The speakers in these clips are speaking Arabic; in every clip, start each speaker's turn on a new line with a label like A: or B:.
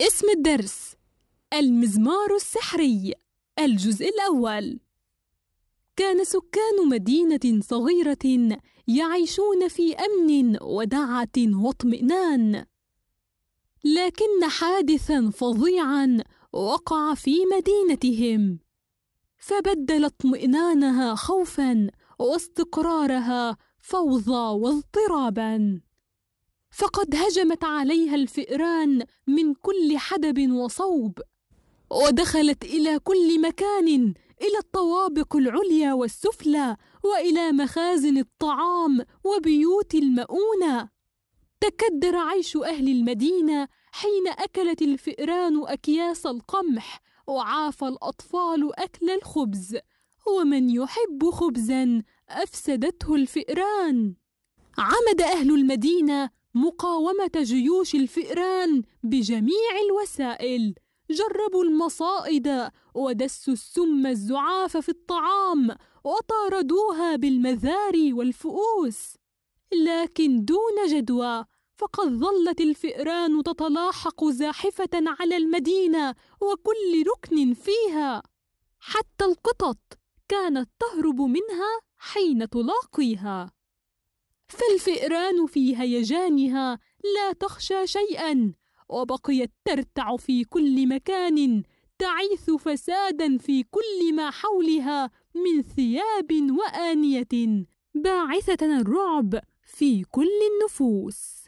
A: اسم الدرس المزمار السحري الجزء الأول كان سكان مدينة صغيرة يعيشون في أمن ودعة واطمئنان لكن حادثا فظيعا وقع في مدينتهم فبدل اطمئنانها خوفا واستقرارها فوضى واضطرابا فقد هجمت عليها الفئران من كل حدب وصوب ودخلت الى كل مكان الى الطوابق العليا والسفلى والى مخازن الطعام وبيوت المؤونه تكدر عيش اهل المدينه حين اكلت الفئران اكياس القمح وعاف الاطفال اكل الخبز ومن يحب خبزا افسدته الفئران عمد اهل المدينه مقاومة جيوش الفئران بجميع الوسائل جربوا المصائد ودسوا السم الزعاف في الطعام وطاردوها بالمذاري والفؤوس لكن دون جدوى فقد ظلت الفئران تتلاحق زاحفة على المدينة وكل ركن فيها حتى القطط كانت تهرب منها حين تلاقيها فالفئران في هيجانها لا تخشى شيئا وبقيت ترتع في كل مكان تعيث فسادا في كل ما حولها من ثياب وانيه باعثه الرعب في كل النفوس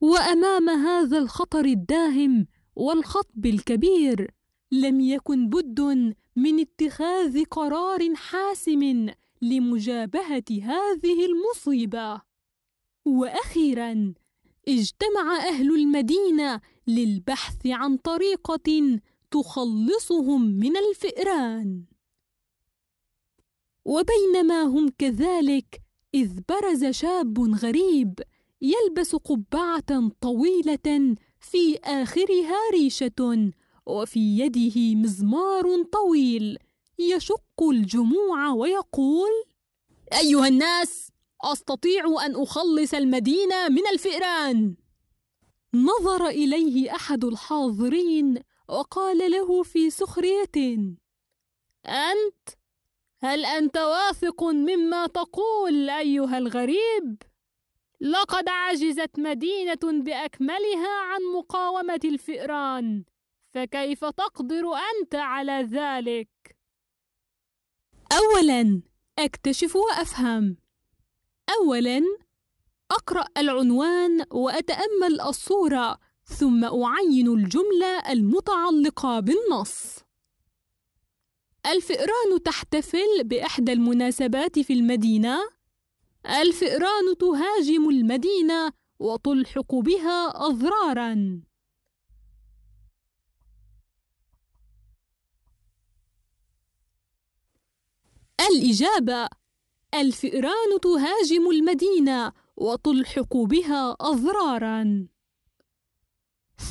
A: وامام هذا الخطر الداهم والخطب الكبير لم يكن بد من اتخاذ قرار حاسم لمجابهه هذه المصيبه واخيرا اجتمع اهل المدينه للبحث عن طريقه تخلصهم من الفئران وبينما هم كذلك اذ برز شاب غريب يلبس قبعه طويله في اخرها ريشه وفي يده مزمار طويل يشق الجموع ويقول ايها الناس أستطيع أن أخلص المدينة من الفئران نظر إليه أحد الحاضرين وقال له في سخرية أنت؟ هل أنت واثق مما تقول أيها الغريب؟ لقد عجزت مدينة بأكملها عن مقاومة الفئران فكيف تقدر أنت على ذلك؟ أولاً أكتشف وأفهم أولاً أقرأ العنوان وأتأمل الصورة ثم أعين الجملة المتعلقة بالنص. الفئران تحتفل بإحدى المناسبات في المدينة. الفئران تهاجم المدينة وتلحق بها أضراراً. الإجابة الفئران تهاجم المدينة وتلحق بها أضرارا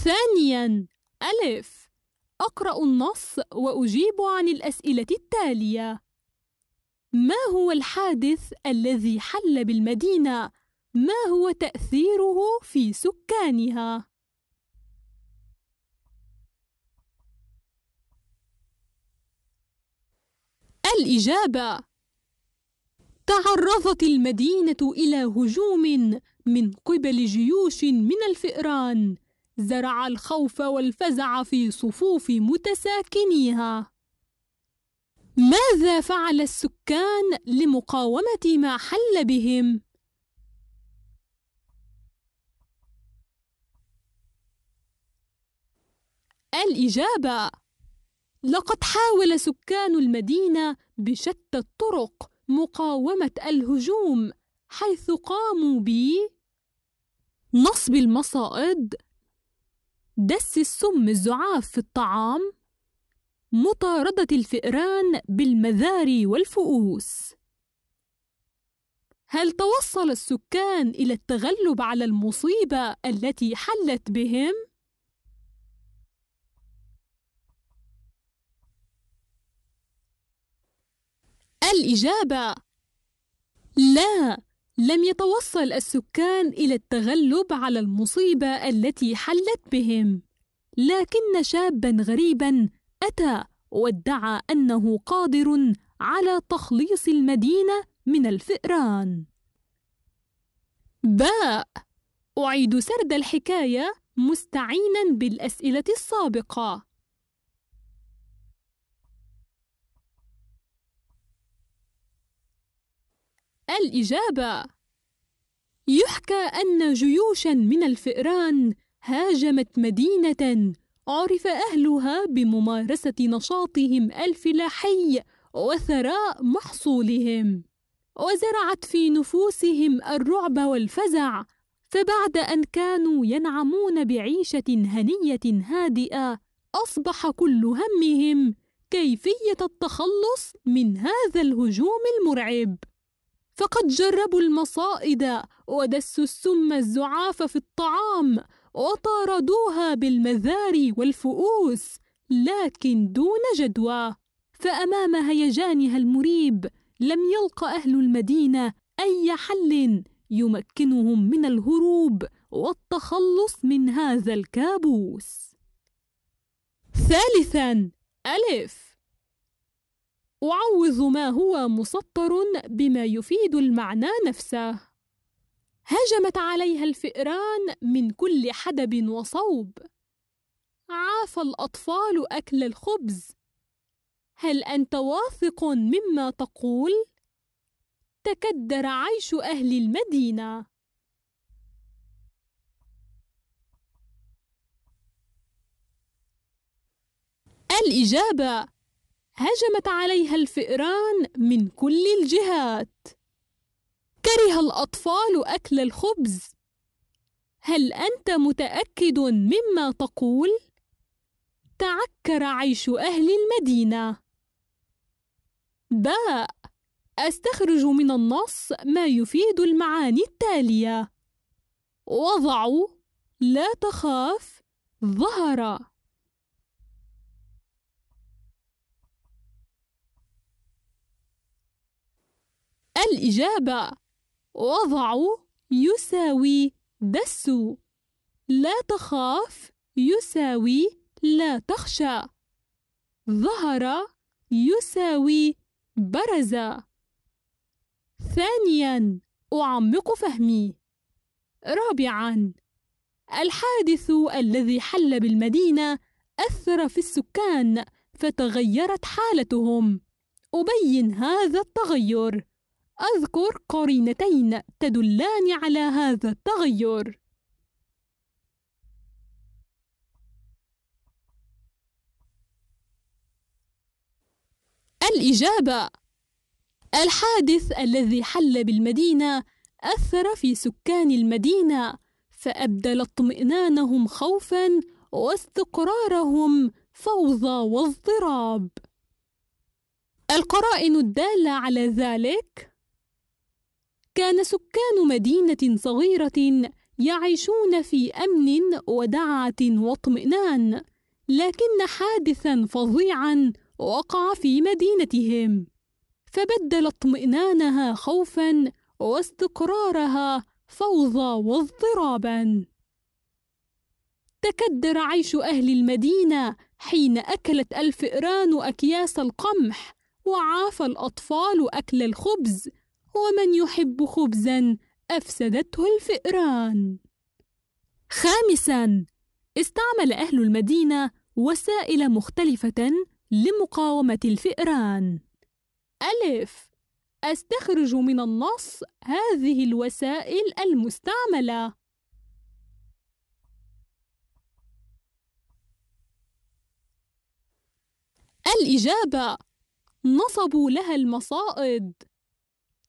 A: ثانيا ألف أقرأ النص وأجيب عن الأسئلة التالية ما هو الحادث الذي حل بالمدينة؟ ما هو تأثيره في سكانها؟ الإجابة تعرضت المدينة إلى هجوم من قبل جيوش من الفئران زرع الخوف والفزع في صفوف متساكنيها ماذا فعل السكان لمقاومة ما حل بهم؟ الإجابة لقد حاول سكان المدينة بشتى الطرق مقاومة الهجوم حيث قاموا ب نصب المصائد دس السم الزعاف في الطعام مطاردة الفئران بالمذاري والفؤوس هل توصل السكان إلى التغلب على المصيبة التي حلت بهم؟ الإجابة لا لم يتوصل السكان إلى التغلب على المصيبة التي حلت بهم لكن شابا غريبا أتى وادعى أنه قادر على تخليص المدينة من الفئران باء أعيد سرد الحكاية مستعينا بالأسئلة السابقة الإجابة يحكى أن جيوشا من الفئران هاجمت مدينة عرف أهلها بممارسة نشاطهم الفلاحي وثراء محصولهم وزرعت في نفوسهم الرعب والفزع فبعد أن كانوا ينعمون بعيشة هنية هادئة أصبح كل همهم كيفية التخلص من هذا الهجوم المرعب فقد جربوا المصائد ودسوا السم الزعاف في الطعام وطاردوها بالمذاري والفؤوس لكن دون جدوى فامام هيجانها المريب لم يلق اهل المدينه اي حل يمكنهم من الهروب والتخلص من هذا الكابوس ثالثا الف أعوض ما هو مسطر بما يفيد المعنى نفسه هجمت عليها الفئران من كل حدب وصوب عاف الأطفال أكل الخبز هل أنت واثق مما تقول؟ تكدر عيش أهل المدينة الإجابة هجمت عليها الفئران من كل الجهات كره الأطفال أكل الخبز هل أنت متأكد مما تقول؟ تعكر عيش أهل المدينة باء أستخرج من النص ما يفيد المعاني التالية وضعوا لا تخاف ظهر الإجابة وضع يساوي دس لا تخاف يساوي لا تخشى ظهر يساوي برز ثانيا أعمق فهمي رابعا الحادث الذي حل بالمدينة أثر في السكان فتغيرت حالتهم أبين هذا التغير أذكر قرينتين تدلان على هذا التغير الإجابة الحادث الذي حل بالمدينة أثر في سكان المدينة فأبدل اطمئنانهم خوفا واستقرارهم فوضى واضطراب القرائن الدالة على ذلك كان سكان مدينة صغيرة يعيشون في أمن ودعة واطمئنان لكن حادثا فظيعا وقع في مدينتهم فبدل اطمئنانها خوفا واستقرارها فوضى واضطرابا تكدر عيش أهل المدينة حين أكلت الفئران أكياس القمح وعاف الأطفال أكل الخبز ومن يحب خبزا أفسدته الفئران. خامسا استعمل أهل المدينة وسائل مختلفة لمقاومة الفئران. ألف أستخرج من النص هذه الوسائل المستعملة. الإجابة نصبوا لها المصائد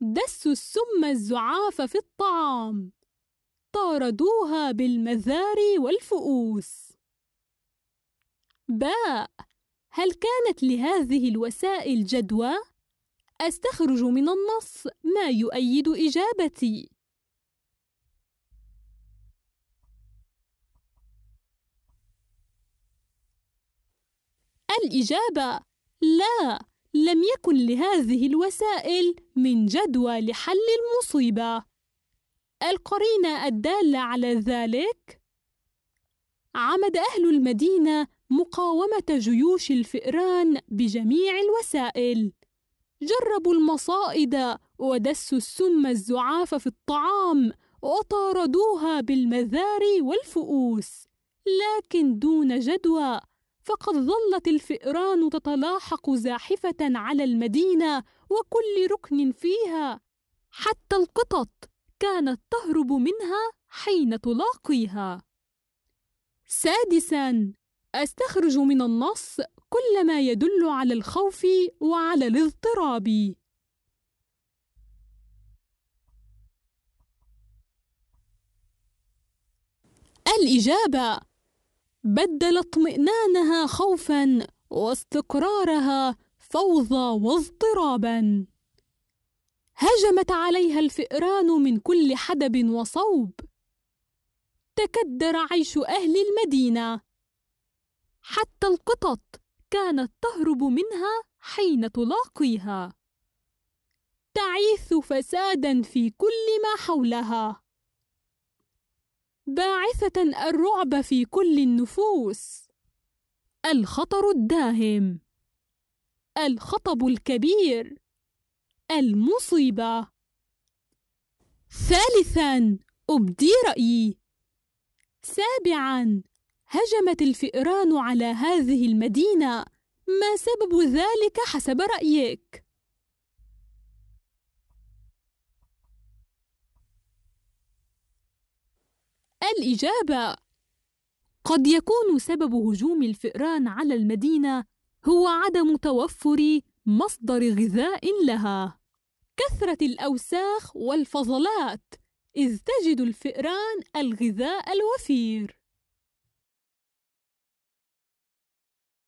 A: دسوا السم الزعاف في الطعام طاردوها بالمذاري والفؤوس باء هل كانت لهذه الوسائل جدوى استخرج من النص ما يؤيد اجابتي الاجابه لا لم يكن لهذه الوسائل من جدوى لحل المصيبة القرينة الدالة على ذلك عمد أهل المدينة مقاومة جيوش الفئران بجميع الوسائل جربوا المصائد ودسوا السم الزعاف في الطعام وطاردوها بالمذاري والفؤوس لكن دون جدوى فقد ظلت الفئران تتلاحق زاحفة على المدينة وكل ركن فيها حتى القطط كانت تهرب منها حين تلاقيها سادسا استخرج من النص كل ما يدل على الخوف وعلى الاضطراب الاجابه بدل اطمئنانها خوفا واستقرارها فوضى واضطرابا هجمت عليها الفئران من كل حدب وصوب تكدر عيش اهل المدينه حتى القطط كانت تهرب منها حين تلاقيها تعيث فسادا في كل ما حولها باعثة الرعب في كل النفوس الخطر الداهم الخطب الكبير المصيبة ثالثا أبدي رأيي سابعا هجمت الفئران على هذه المدينة ما سبب ذلك حسب رأيك؟ الإجابة قد يكون سبب هجوم الفئران على المدينة هو عدم توفر مصدر غذاء لها كثرة الأوساخ والفضلات إذ تجد الفئران الغذاء الوفير